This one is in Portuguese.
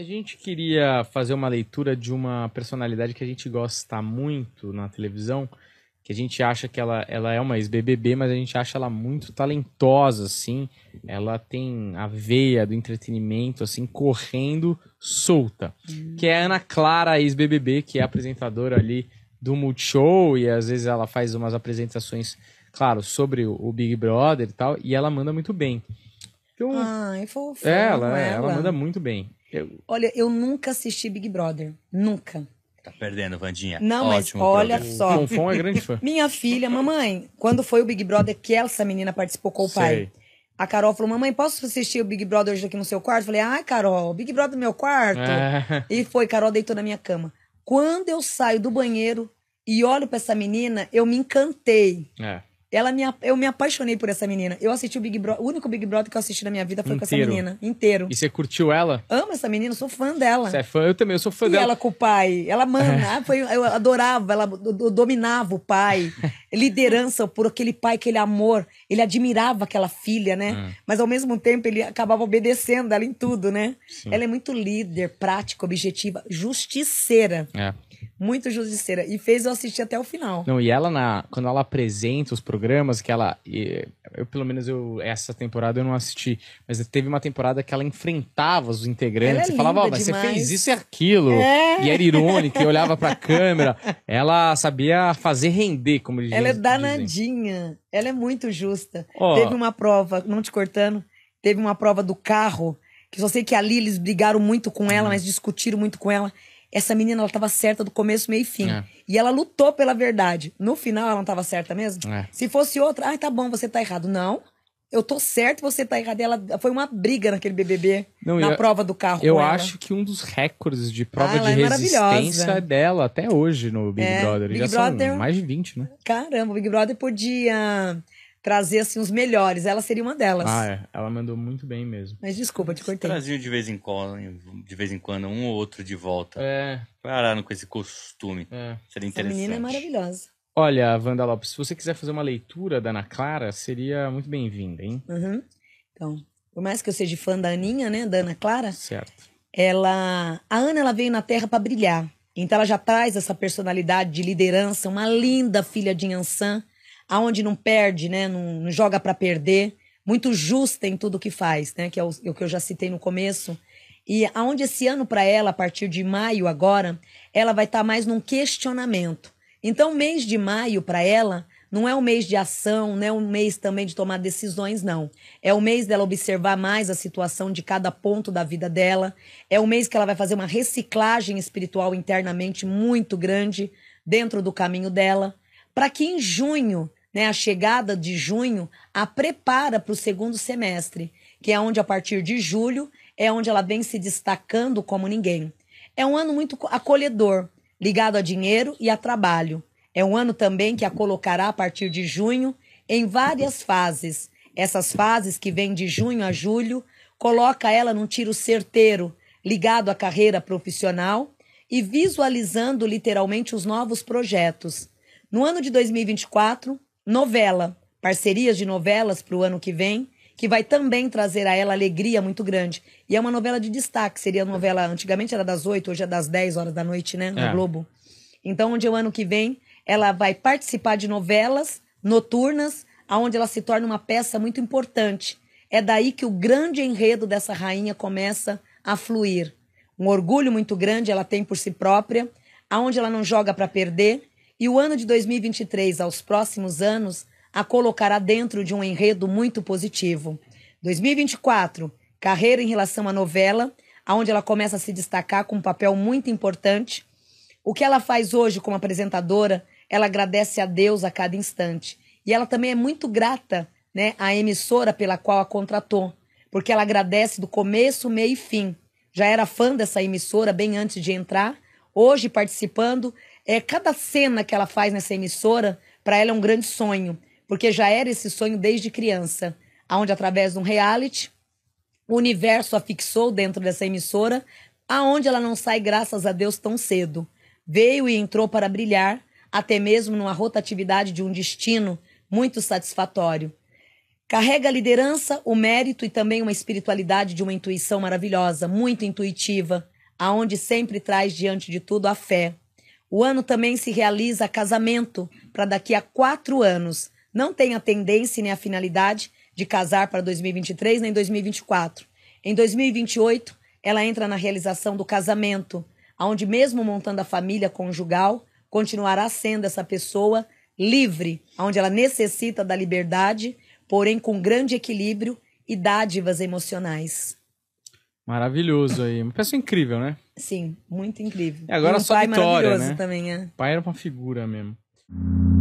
A gente queria fazer uma leitura de uma personalidade que a gente gosta muito na televisão, que a gente acha que ela, ela é uma ex-BBB, mas a gente acha ela muito talentosa, assim. Ela tem a veia do entretenimento, assim, correndo solta. Hum. Que é a Ana Clara, ex-BBB, que é apresentadora ali do Multishow, e às vezes ela faz umas apresentações, claro, sobre o Big Brother e tal, e ela manda muito bem. Então, é fofa, ela, ela, ela manda muito bem. Eu... Olha, eu nunca assisti Big Brother. Nunca. Tá perdendo, Vandinha. Não, Ótimo mas olha programa. só. Fonfon é grande fã. Minha filha, mamãe, quando foi o Big Brother que essa menina participou com o Sei. pai? A Carol falou: Mamãe, posso assistir o Big Brother hoje aqui no seu quarto? Eu falei: Ai, Carol, Big Brother no meu quarto. É. E foi, Carol deitou na minha cama. Quando eu saio do banheiro e olho para essa menina, eu me encantei. É. Ela me, eu me apaixonei por essa menina. Eu assisti o Big Brother. O único Big Brother que eu assisti na minha vida foi inteiro. com essa menina. Inteiro. E você curtiu ela? Amo essa menina, sou fã dela. Você é fã? Eu também, eu sou fã e dela. E ela com o pai. Ela, mano, é. Ah, foi, eu adorava, ela dominava o pai. Liderança por aquele pai, aquele amor. Ele admirava aquela filha, né? É. Mas ao mesmo tempo ele acabava obedecendo ela em tudo, né? Sim. Ela é muito líder, prática, objetiva, justiceira. É muito justiceira. E fez eu assistir até o final. Não, e ela, na, quando ela apresenta os programas, que ela. Eu, pelo menos, eu, essa temporada eu não assisti. Mas teve uma temporada que ela enfrentava os integrantes é e falava: Ó, oh, mas demais. você fez isso e aquilo. É. E era irônica, e olhava pra câmera. Ela sabia fazer render, como eles Ela é danadinha. Ela é muito justa. Oh. Teve uma prova, não te cortando, teve uma prova do carro. Que só sei que ali eles brigaram muito com ela, hum. mas discutiram muito com ela essa menina, ela tava certa do começo, meio e fim. É. E ela lutou pela verdade. No final, ela não tava certa mesmo? É. Se fosse outra, ai, ah, tá bom, você tá errado. Não. Eu tô certo, você tá errado. Ela foi uma briga naquele BBB, não, na eu, prova do carro. Eu acho que um dos recordes de prova ah, de é resistência é dela até hoje no Big é, Brother. Big Já Brother, são mais de 20, né? Caramba, o Big Brother podia trazer assim os melhores. Ela seria uma delas. Ah, é. Ela mandou muito bem mesmo. Mas desculpa, te cortei. Traziam de vez em quando, de vez em quando, um ou outro de volta. É. Pararam com esse costume. É. Seria interessante. Essa menina é maravilhosa. Olha, Wanda Lopes, se você quiser fazer uma leitura da Ana Clara, seria muito bem-vinda, hein? Uhum. Então, por mais que eu seja fã da Aninha, né, da Ana Clara. Certo. Ela, a Ana, ela veio na Terra para brilhar. Então ela já traz essa personalidade de liderança, uma linda filha de Ansan aonde não perde, né? Não, não joga para perder, muito justa em tudo que faz, né? Que é o, é o que eu já citei no começo. E aonde esse ano para ela, a partir de maio agora, ela vai estar tá mais num questionamento. Então, mês de maio para ela não é um mês de ação, não é um mês também de tomar decisões, não. É o um mês dela observar mais a situação de cada ponto da vida dela. É o um mês que ela vai fazer uma reciclagem espiritual internamente muito grande dentro do caminho dela, para que em junho né, a chegada de junho, a prepara para o segundo semestre, que é onde, a partir de julho, é onde ela vem se destacando como ninguém. É um ano muito acolhedor, ligado a dinheiro e a trabalho. É um ano também que a colocará a partir de junho em várias fases. Essas fases que vêm de junho a julho coloca ela num tiro certeiro, ligado à carreira profissional e visualizando literalmente os novos projetos. No ano de 2024, novela, parcerias de novelas para o ano que vem, que vai também trazer a ela alegria muito grande. E é uma novela de destaque, seria a novela, antigamente era das 8, hoje é das 10 horas da noite, né, no é. Globo. Então, onde o ano que vem, ela vai participar de novelas noturnas, aonde ela se torna uma peça muito importante. É daí que o grande enredo dessa rainha começa a fluir. Um orgulho muito grande ela tem por si própria, aonde ela não joga para perder, e o ano de 2023 aos próximos anos a colocará dentro de um enredo muito positivo. 2024, carreira em relação à novela, aonde ela começa a se destacar com um papel muito importante. O que ela faz hoje como apresentadora, ela agradece a Deus a cada instante. E ela também é muito grata, né, à emissora pela qual a contratou, porque ela agradece do começo, meio e fim. Já era fã dessa emissora bem antes de entrar, hoje participando é, cada cena que ela faz nessa emissora, para ela é um grande sonho, porque já era esse sonho desde criança, aonde através de um reality, o universo a fixou dentro dessa emissora, aonde ela não sai, graças a Deus, tão cedo. Veio e entrou para brilhar, até mesmo numa rotatividade de um destino muito satisfatório. Carrega a liderança, o mérito e também uma espiritualidade de uma intuição maravilhosa, muito intuitiva, aonde sempre traz diante de tudo a fé. O ano também se realiza casamento para daqui a quatro anos. Não tem a tendência nem a finalidade de casar para 2023 nem 2024. Em 2028, ela entra na realização do casamento, onde, mesmo montando a família conjugal, continuará sendo essa pessoa livre, onde ela necessita da liberdade, porém com grande equilíbrio e dádivas emocionais. Maravilhoso aí. Uma pessoa incrível, né? Sim, muito incrível. E agora e um só pai vitória, maravilhoso né? também, é. O pai era uma figura mesmo.